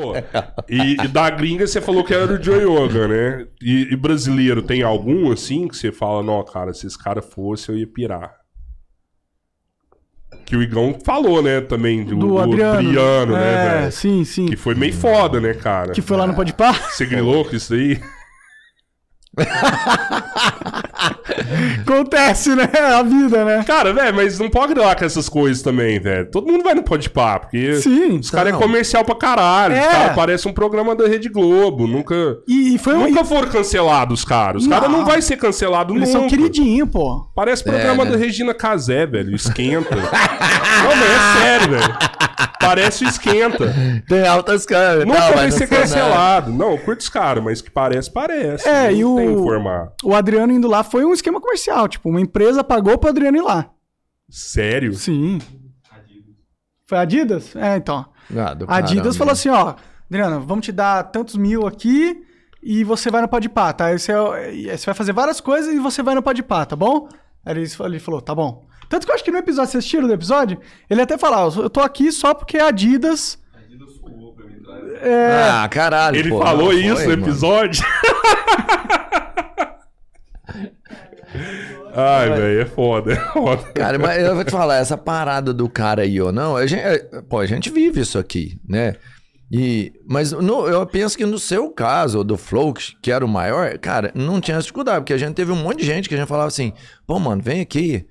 Pô, e, e, da gringa você falou que era o Joe Yoga, né? E, e, brasileiro, tem algum assim que você fala, não, cara, se esse cara fosse, eu ia pirar. Que o Igão falou, né, também, do, do, do Adriano, Adriano né, é, né, Sim, sim. Que foi meio foda, né, cara? Que foi lá no é. Par? Você grilou com isso aí? Acontece, né? A vida, né? Cara, velho, mas não pode dar com essas coisas também, velho. Todo mundo vai no pode pá, porque Sim, os caras é comercial pra caralho. É. Cara, parece um programa da Rede Globo. Nunca. E, foi um... Nunca foram cancelados, cara. Os caras não vai ser cancelado Eles nunca. são queridinho, pô. Parece programa é, né? da Regina Casé, velho. Esquenta. não, mas é sério, velho. Parece o esquenta. Tem altas caras. Não, tá, pode ser cancelado. Não, eu curto os caras, mas que parece, parece. É, e o. O Adriano indo lá foi um esquema comercial. Tipo, uma empresa pagou pro Adriano ir lá. Sério? Sim. Adidas. Foi Adidas? É, então. Ah, Adidas falou assim: ó, Adriano, vamos te dar tantos mil aqui e você vai no Podpah, tá? É você, vai fazer várias coisas e você vai no Pode Podpah, tá bom? Aí ele falou, tá bom. Tanto que eu acho que no episódio, vocês assistiram do episódio? Ele até falava, eu tô aqui só porque a Adidas... Tá? É... Ah, caralho. Ele pô, falou não, isso no episódio. Ai, velho, é foda, é foda. Cara, mas eu vou te falar, essa parada do cara aí ou não, a gente, é, pô, a gente vive isso aqui, né? E, mas no, eu penso que no seu caso, do Flow, que era o maior, cara, não tinha dificuldade, porque a gente teve um monte de gente que a gente falava assim, pô, mano, vem aqui,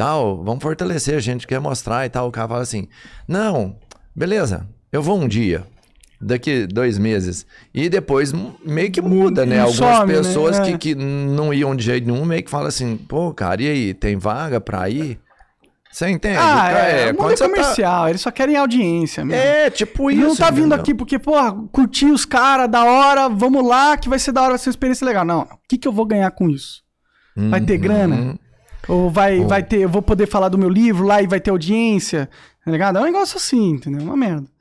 tal, vamos fortalecer, a gente quer mostrar e tal. O cara fala assim: não, beleza, eu vou um dia, daqui dois meses. E depois meio que muda, né? Algumas né? pessoas né? Que, é. que não iam de jeito nenhum meio que falam assim: pô, cara, e aí, tem vaga pra ir? Você entende? Ah, é, é, é comercial, tá... eles só querem audiência mesmo. É, tipo isso. Não tá vindo aqui porque, porra, curti os caras, da hora, vamos lá, que vai ser da hora, vai ser uma experiência legal. Não, o que, que eu vou ganhar com isso? Vai ter uhum. grana? Ou vai, Ou... vai ter, eu vou poder falar do meu livro lá e vai ter audiência, tá ligado? É um negócio assim, entendeu? Uma merda.